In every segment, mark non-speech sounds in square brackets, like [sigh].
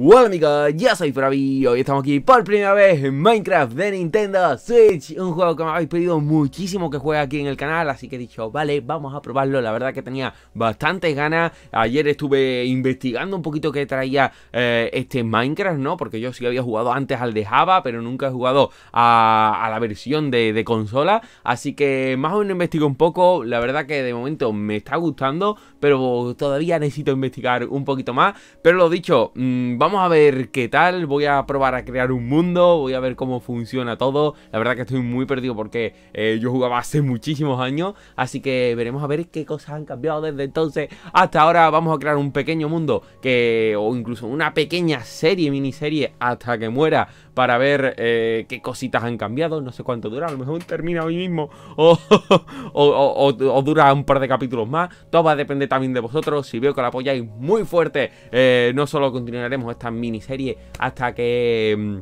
Hola amigos, yo soy Fravi y hoy estamos aquí por primera vez en Minecraft de Nintendo Switch Un juego que me habéis pedido muchísimo que juegue aquí en el canal Así que he dicho, vale, vamos a probarlo La verdad que tenía bastantes ganas Ayer estuve investigando un poquito que traía eh, este Minecraft, ¿no? Porque yo sí había jugado antes al de Java Pero nunca he jugado a, la versión de, consola Así que más o menos investigo un poco La verdad que de momento me está gustando Pero todavía necesito investigar un poquito más Pero lo dicho, mm, vamos vamos a ver qué tal, voy a probar a crear un mundo, voy a ver cómo funciona todo. La verdad que estoy muy perdido porque eh, yo jugaba hace muchísimos años, así que veremos a ver qué cosas han cambiado desde entonces hasta ahora. Vamos a crear un pequeño mundo que o incluso una pequeña serie, miniserie, hasta que muera para ver eh, qué cositas han cambiado, no sé cuánto dura, a lo mejor termina hoy mismo [laughs] o, dura un par de capítulos más, todo va a depender también de vosotros, si veo que la apoyáis muy fuerte, eh, no solo continuaremos esta miniserie hasta que... Mm,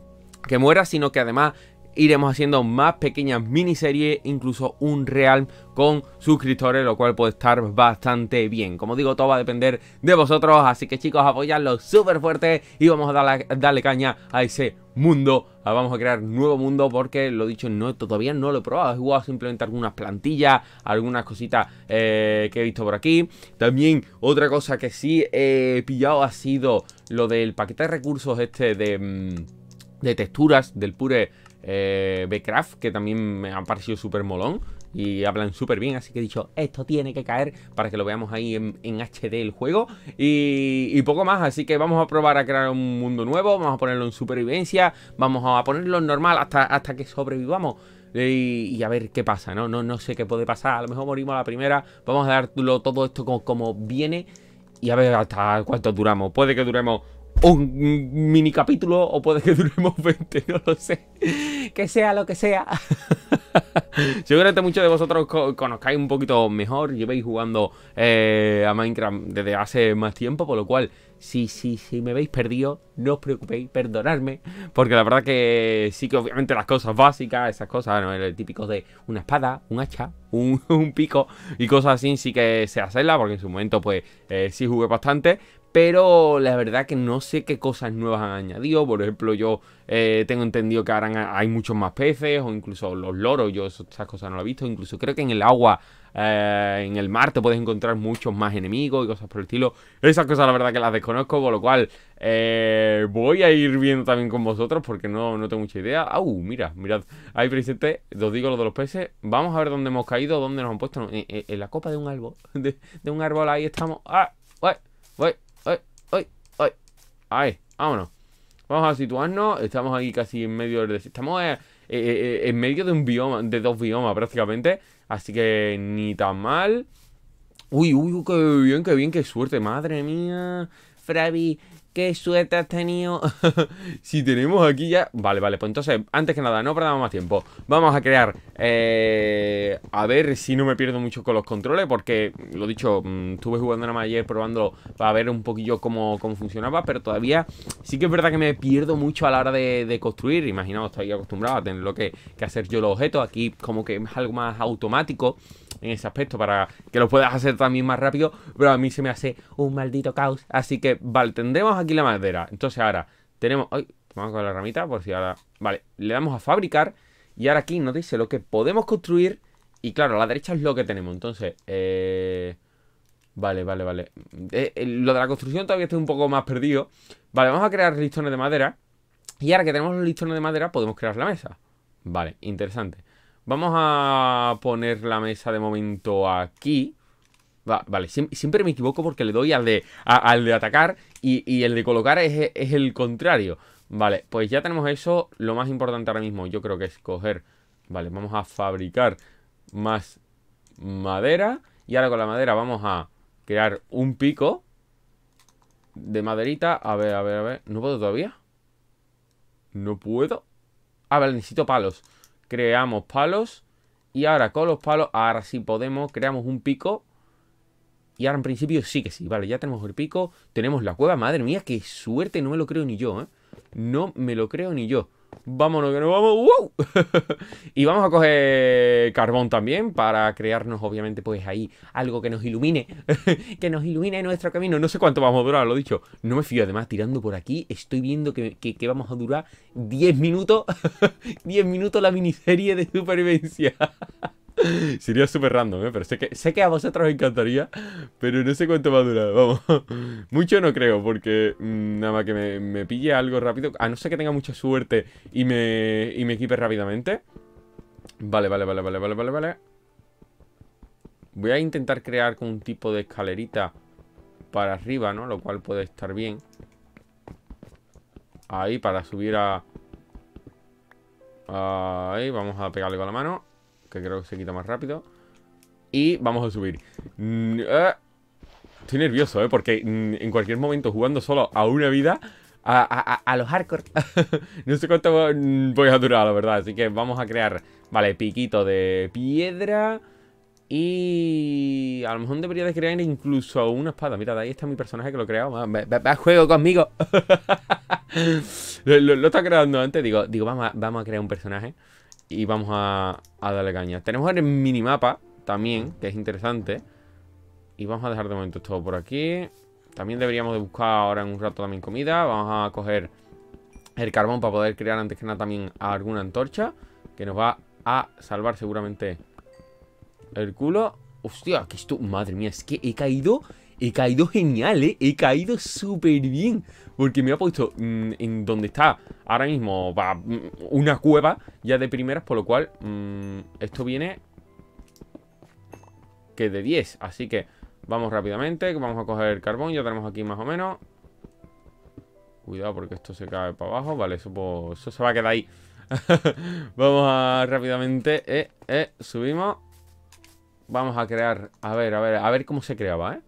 que muera, sino que además iremos haciendo más pequeñas miniseries, incluso un real con suscriptores, lo cual puede estar bastante bien. Como digo, todo va a depender de vosotros, así que chicos, apoyadlo súper fuerte y vamos a darle, caña a ese mundo. Ah, vamos a crear nuevo mundo porque, lo dicho, no, todavía no lo he probado. He jugado simplemente algunas plantillas, algunas cositas eh, que he visto por aquí. También otra cosa que sí he pillado ha sido lo del paquete de recursos este de, mm, de texturas del pure eh, que también me ha parecido súper molón y hablan súper bien, así que he dicho, esto tiene que caer para que lo veamos ahí en, HD el juego y, poco más, así que vamos a probar a crear un mundo nuevo, vamos a ponerlo en supervivencia, vamos a ponerlo en normal hasta, hasta que sobrevivamos y, a ver qué pasa, ¿no? ¿no? No sé qué puede pasar, a lo mejor morimos a la primera, vamos a darlo todo esto como, como viene y a ver hasta cuánto duramos, puede que duremos un mini capítulo o puede que duremos 20, [laughs] no lo sé. Que sea lo que sea. [laughs] Seguramente muchos de vosotros conozcáis un poquito mejor, llevéis jugando eh, a Minecraft desde hace más tiempo, por lo cual, si, si, si me veis perdido, no os preocupéis, perdonadme, porque la verdad que sí que obviamente las cosas básicas, esas cosas, ¿no? el típico de una espada, un hacha, un, [laughs] pico y cosas así, sí que se hacerla, porque en su momento pues eh, sí jugué bastante, pero la verdad que no sé qué cosas nuevas han añadido. Por ejemplo, yo eh, tengo entendido que ahora hay muchos más peces, o incluso los loros, yo esas cosas no las he visto. Incluso creo que en el agua, eh, en el mar, te puedes encontrar muchos más enemigos y cosas por el estilo. Esas cosas la verdad que las desconozco, por lo cual eh, voy a ir viendo también con vosotros porque no, no tengo mucha idea. ¡Au! Mira, mirad, ahí presente, os digo lo de los peces. Vamos a ver dónde hemos caído, dónde nos han puesto. En, la copa de un árbol, [laughs] de, un árbol ahí estamos. ¡Ah! ¡Uy! ¡Uy! Ahí, vámonos. Vamos a situarnos. Estamos aquí casi en medio del Estamos eh, eh, eh, en medio de un bioma, de dos biomas prácticamente. Así que ni tan mal. Uy, uy, qué bien, qué bien, qué suerte. Madre mía. Fravi, ¿Qué suerte has tenido? [laughs] si tenemos aquí ya... Vale, vale, pues entonces, antes que nada, no perdamos más tiempo. Vamos a crear... Eh, a ver si no me pierdo mucho con los controles, porque, lo dicho, mm, estuve jugando nada más ayer probándolo para ver un poquillo cómo, cómo funcionaba, pero todavía sí que es verdad que me pierdo mucho a la hora de, construir. Imaginaos, estoy acostumbrado a tener lo que, que hacer yo los objetos. Aquí como que es algo más automático en ese aspecto para que lo puedas hacer también más rápido, pero a mí se me hace un maldito caos. Así que, vale, tendremos aquí la madera. Entonces ahora tenemos... vamos con la ramita por si ahora... Vale, le damos a fabricar y ahora aquí nos dice lo que podemos construir y claro, a la derecha es lo que tenemos. Entonces, eh... Vale, vale, vale. Eh, eh, lo de la construcción todavía estoy un poco más perdido. Vale, vamos a crear listones de madera. Y ahora que tenemos los listones de madera, podemos crear la mesa. Vale, interesante. Vamos a poner la mesa de momento aquí. vale, siempre me equivoco porque le doy al de, al de atacar y, el de colocar es, es, el contrario. Vale, pues ya tenemos eso. Lo más importante ahora mismo yo creo que es coger... Vale, vamos a fabricar más madera. Y ahora con la madera vamos a crear un pico de maderita. A ver, a ver, a ver. ¿No puedo todavía? ¿No puedo? Ah, vale, necesito palos creamos palos y ahora con los palos, ahora sí podemos, creamos un pico y ahora en principio sí que sí, vale, ya tenemos el pico, tenemos la cueva, madre mía, qué suerte, no me lo creo ni yo, ¿eh? No me lo creo ni yo. Vámonos que nos vamos. ¡Wow! [laughs] y vamos a coger carbón también para crearnos, obviamente, pues ahí algo que nos ilumine. [laughs] que nos ilumine nuestro camino. No sé cuánto vamos a durar, lo dicho. No me fío. Además, tirando por aquí, estoy viendo que, vamos a durar 10 minutos. 10 [laughs] minutos la miniserie de supervivencia. [laughs] Sería súper random, ¿eh? Pero sé que, sé que a vosotros os encantaría, pero no sé cuánto va a durar, vamos. [laughs] Mucho no creo, porque mm, nada más que me, pille algo rápido, a no ser que tenga mucha suerte y me, y me equipe rápidamente. Vale, vale, vale, vale, vale, vale, vale. Voy a intentar crear con un tipo de escalerita para arriba, ¿no? Lo cual puede estar bien. Ahí, para subir a... Ahí, vamos a pegarle con la mano. Que creo que se quita más rápido Y vamos a subir mm, ah, Estoy nervioso, ¿eh? Porque mm, en cualquier momento jugando solo a una vida A, los hardcore [laughs] No sé cuánto mm, voy a durar, la verdad Así que vamos a crear Vale, piquito de piedra y a lo mejor debería de crear incluso una espada. de ahí está mi personaje que lo he creado. Va juego conmigo. [laughs] lo, está creando antes. Digo, digo vamos a crear un personaje. Y vamos a, darle caña. Tenemos el minimapa también, que es interesante. Y vamos a dejar de momento todo por aquí. También deberíamos de buscar ahora en un rato también comida. Vamos a coger el carbón para poder crear antes que nada también alguna antorcha. Que nos va a salvar seguramente el culo hostia, que esto, madre mía, es que he caído, he caído genial, ¿eh? He caído súper bien. Porque me ha puesto mm, en donde está ahora mismo va, mm, una cueva ya de primeras, por lo cual mm, esto viene que de 10. Así que vamos rápidamente, vamos a coger el carbón, ya tenemos aquí más o menos. Cuidado porque esto se cae para abajo, vale, eso, pues, se va a quedar ahí. [laughs] vamos rápidamente, eh, eh, subimos. Vamos a crear, a ver, a ver, a ver cómo se creaba, ¿eh?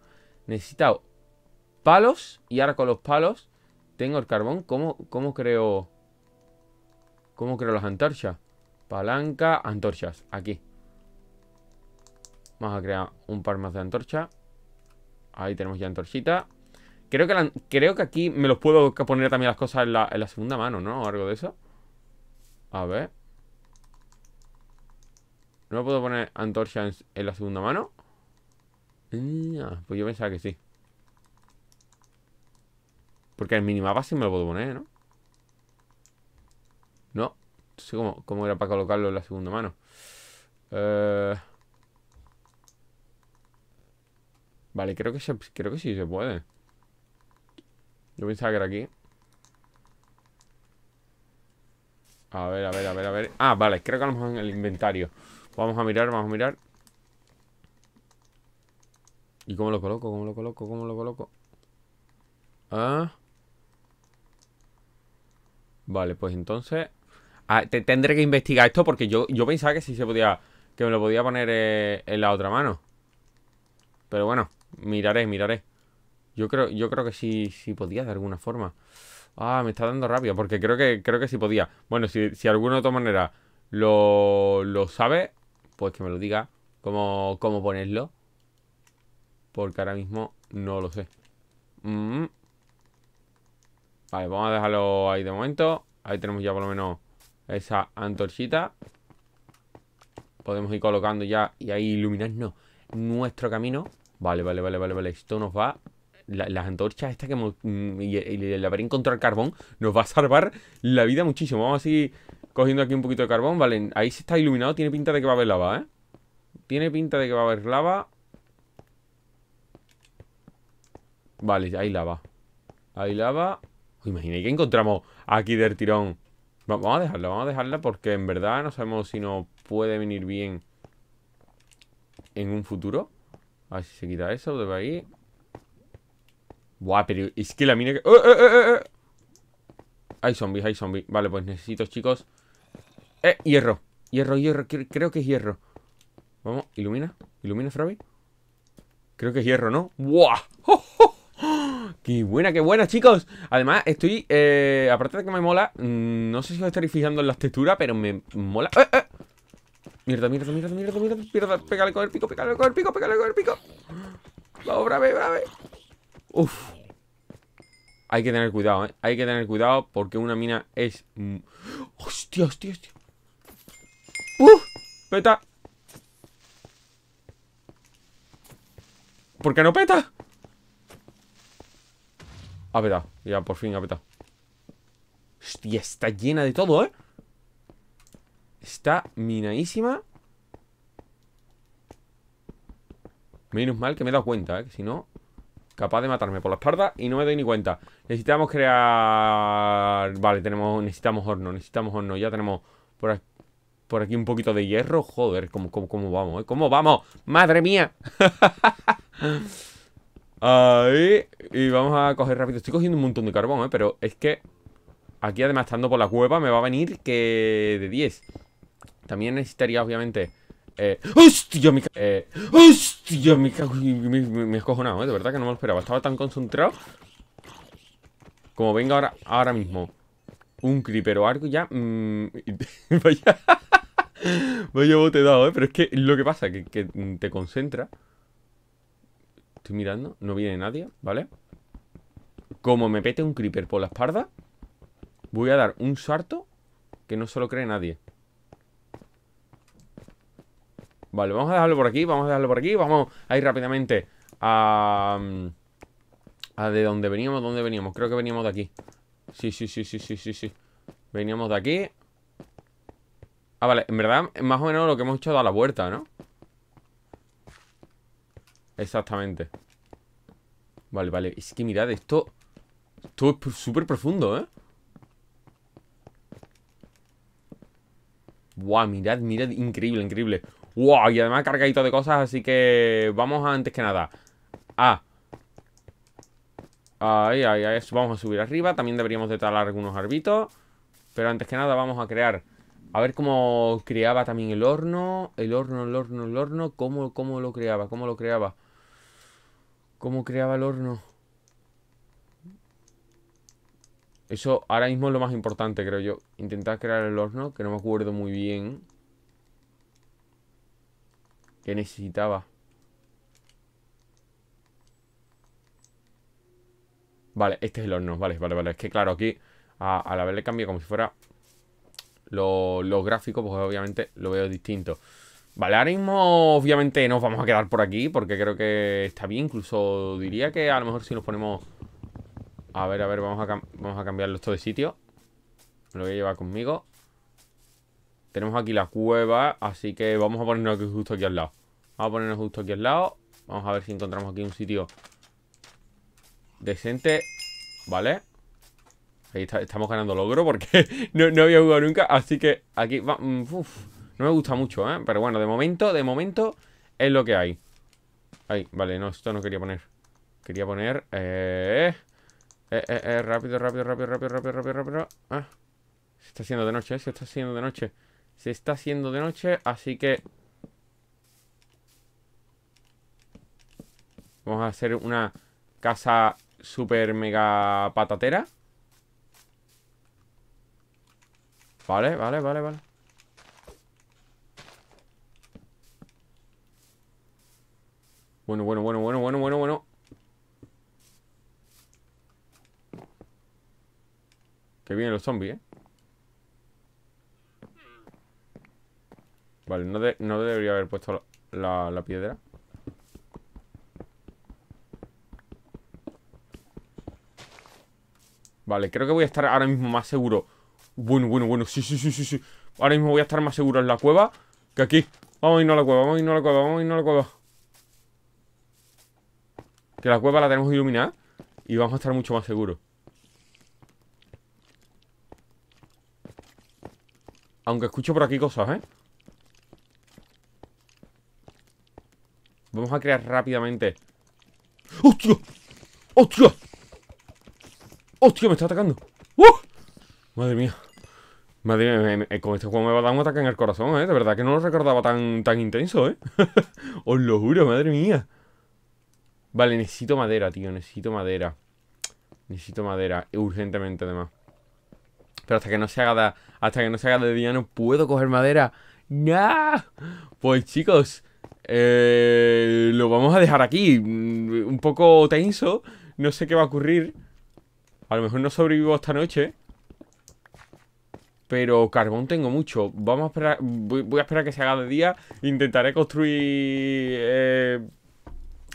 Necesito palos y ahora con los palos tengo el carbón. ¿Cómo, cómo creo? ¿Cómo creo las antorchas? Palanca, antorchas, aquí. Vamos a crear un par más de antorcha. Ahí tenemos ya antorchita. Creo que, creo que aquí me los puedo poner también las cosas en la, en la segunda mano, ¿no? O algo de eso. A ver. ¿No puedo poner antorcha en, la segunda mano? Eh, ah, pues yo pensaba que sí. Porque el minimapa sí me lo puedo poner, ¿no? No. No ¿cómo, cómo era para colocarlo en la segunda mano? Eh. Vale, creo que, creo que sí se puede. Yo pensaba que era aquí. A ver, a ver, a ver, a ver. Ah, vale, creo que a lo mejor en el inventario. Vamos a mirar, vamos a mirar. ¿Y cómo lo coloco? ¿Cómo lo coloco? ¿Cómo lo coloco? Ah. Vale, pues entonces... Ah, tendré que investigar esto porque yo, pensaba que sí se podía... Que me lo podía poner eh, en la otra mano. Pero bueno, miraré, miraré. Yo creo, yo creo que sí, sí podía de alguna forma. Ah, me está dando rabia porque creo que, creo que sí podía. Bueno, si, si alguno otra manera lo, lo sabe, pues que me lo diga cómo, cómo ponerlo. Porque ahora mismo no lo sé. Mm. Vale, vamos a dejarlo ahí de momento. Ahí tenemos ya por lo menos esa antorchita. Podemos ir colocando ya y ahí iluminarnos nuestro camino. Vale, vale, vale, vale, vale. Esto nos va... las antorchas estas que... Hemos, mm, y, y, el haber encontrado carbón nos va a salvar la vida muchísimo. Vamos a seguir cogiendo aquí un poquito de carbón. Vale, ahí se está iluminado. Tiene pinta de que va a haber lava, ¿eh? Tiene pinta de que va a haber lava. Vale, ahí lava. Ahí lava. Imaginé que encontramos aquí del tirón. Vamos a dejarla, vamos a dejarla porque en verdad no sabemos si nos puede venir bien en un futuro. A ver si se quita eso de ahí. Buah, pero es que la mina que... ¡Oh, eh, eh! hay zombies, hay zombies. Vale, pues necesito, chicos, eh, hierro. Hierro, hierro. Creo que es hierro. Vamos, ilumina. Ilumina, Fravi. Creo que es hierro, ¿no? ¡Buah! ¡Oh, [laughs] qué buena, qué buena, chicos! Además, estoy... Eh, aparte de que me mola... Mm, no sé si os estaréis fijando en la texturas, pero me mola... ¡Eh, eh! Mierda, mierda, mierda, mierda, mierda, mierda. Pégale con el pico, pégale con el pico, pégale con el pico. Vamos, brave, brave. Uf. Hay que tener cuidado, ¿eh? Hay que tener cuidado porque una mina es... ¡Hostia, hostia, hostia! ¡Uf! ¡Uh! ¡Peta! ¿Por qué no peta? Ha petado, ya por fin ha petado Hostia, está llena de todo, ¿eh? Está minadísima Menos mal que me he dado cuenta, ¿eh? Que si no, capaz de matarme por la espalda y no me doy ni cuenta Necesitamos crear... Vale, tenemos... Necesitamos horno, necesitamos horno Ya tenemos por aquí por aquí un poquito de hierro. Joder, ¿cómo, vamos? Eh? ¿Cómo vamos? ¡Madre mía! [laughs] Ahí. Y vamos a coger rápido. Estoy cogiendo un montón de carbón, ¿eh? Pero es que aquí, además, estando por la cueva, me va a venir que de 10. También necesitaría, obviamente... Eh, ¡Hostia, mi eh, ¡Hostia, me, me, he escojonado, ¿eh? De verdad que no me lo esperaba. Estaba tan concentrado. Como venga ahora, ahora mismo. Un creeper o algo ya... Mm, [laughs] vaya llevo te dado, ¿eh? Pero es que lo que pasa es que, te concentra. Estoy mirando, no viene nadie, ¿vale? Como me pete un creeper por la espalda, voy a dar un salto que no se lo cree nadie. Vale, vamos a dejarlo por aquí, vamos a dejarlo por aquí. Vamos a ir rápidamente a... A de dónde veníamos, dónde veníamos. Creo que veníamos de aquí. Sí, sí, sí, sí, sí, sí, sí. Veníamos de aquí. Ah, vale, en verdad, más o menos lo que hemos hecho a la vuelta, ¿no? Exactamente Vale, vale, es que mirad, esto Esto es súper profundo, ¿eh? Guau, mirad, mirad, increíble, increíble Wow, y además cargadito de cosas, así que Vamos a, antes que nada Ah Ahí, ahí, ahí, vamos a subir arriba También deberíamos de talar algunos arbitos Pero antes que nada vamos a crear a ver cómo creaba también el horno. El horno, el horno, el horno. ¿Cómo, cómo lo creaba? ¿Cómo lo creaba? ¿Cómo creaba el horno? Eso ahora mismo es lo más importante, creo yo. Intentar crear el horno, que no me acuerdo muy bien. ¿Qué necesitaba? Vale, este es el horno. Vale, vale, vale. Es que claro, aquí a, haberle la como si fuera los, gráficos, pues obviamente lo veo distinto. Vale, ahora mismo obviamente nos vamos a quedar por aquí porque creo que está bien. Incluso diría que a lo mejor si nos ponemos... A ver, a ver, vamos a, vamos a cambiarlo esto de sitio. lo voy a llevar conmigo. Tenemos aquí la cueva, así que vamos a ponernos justo aquí al lado. Vamos a ponernos justo aquí al lado. Vamos a ver si encontramos aquí un sitio decente. Vale. Ahí estamos ganando logro porque [laughs] no, no, había jugado nunca. Así que aquí va. Mm, no me gusta mucho, ¿eh? Pero bueno, de momento, de momento es lo que hay. Ahí, vale, no, esto no quería poner. Quería poner. Eh, eh, eh, eh, eh rápido, rápido, rápido, rápido, rápido, rápido, rápido. Ah. se está haciendo de noche, ¿eh? se está haciendo de noche. Se está haciendo de noche, así que. Vamos a hacer una casa super mega patatera. Vale, vale, vale, vale. Bueno, bueno, bueno, bueno, bueno, bueno, bueno. Que vienen los zombies, ¿eh? Vale, no, no debería haber puesto la, la piedra. Vale, creo que voy a estar ahora mismo más seguro bueno, bueno, bueno, sí, sí, sí, sí, sí Ahora mismo voy a estar más seguro en la cueva Que aquí Vamos a irnos a la cueva, vamos a irnos a la cueva, vamos a irnos a la cueva Que la cueva la tenemos iluminada Y vamos a estar mucho más seguros Aunque escucho por aquí cosas, ¿eh? Vamos a crear rápidamente ¡Hostia! ¡Hostia! ¡Hostia! Me está atacando ¡Uh! Madre mía Madre mía, con este juego me va a dar un ataque en el corazón, ¿eh? De verdad que no lo recordaba tan, tan intenso, ¿eh? [laughs] Os lo juro, madre mía. Vale, necesito madera, tío. Necesito madera. Necesito madera. Urgentemente, además. Pero hasta que no se haga de, hasta que no se haga de día no puedo coger madera. ¡Nah! Pues chicos, eh, lo vamos a dejar aquí. Un poco tenso. No sé qué va a ocurrir. A lo mejor no sobrevivo esta noche. Pero carbón tengo mucho. Vamos a esperar. Voy, a esperar que se haga de día. Intentaré construir. Eh,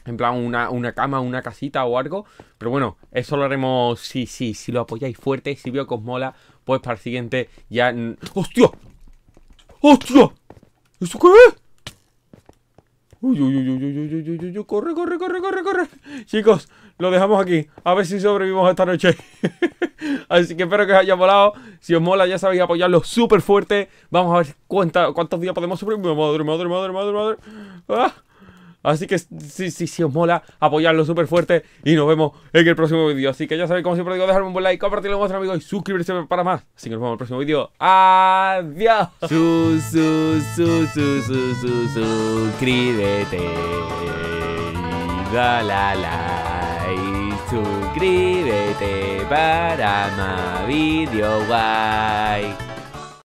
en plan, una, cama, una casita o algo. Pero bueno, eso lo haremos si, si, si lo apoyáis fuerte. Si veo que os mola, pues para el siguiente ya. ¡Hostia! ¡Hostia! ¿Eso qué es? corre, corre, corre, corre, corre. Chicos, lo dejamos aquí. A ver si sobrevivimos esta noche. [laughs] Así que espero que os haya molado. Si os mola, ya sabéis, apoyarlo súper fuerte. Vamos a ver cuánta, cuántos días podemos sobrevivir. Madre, madre, madre, madre, madre. Ah. Así que si, si, si os mola, apoyarlo súper fuerte. Y nos vemos en el próximo vídeo. Así que ya sabéis, como siempre digo, dejadme un buen like, compartirlo con vuestros amigos y suscribirse para más. Así que nos vemos en el próximo vídeo. ¡Adiós! Su, su, su, su, su, su, suscríbete. Da la, la. Suscríbete para más video guay.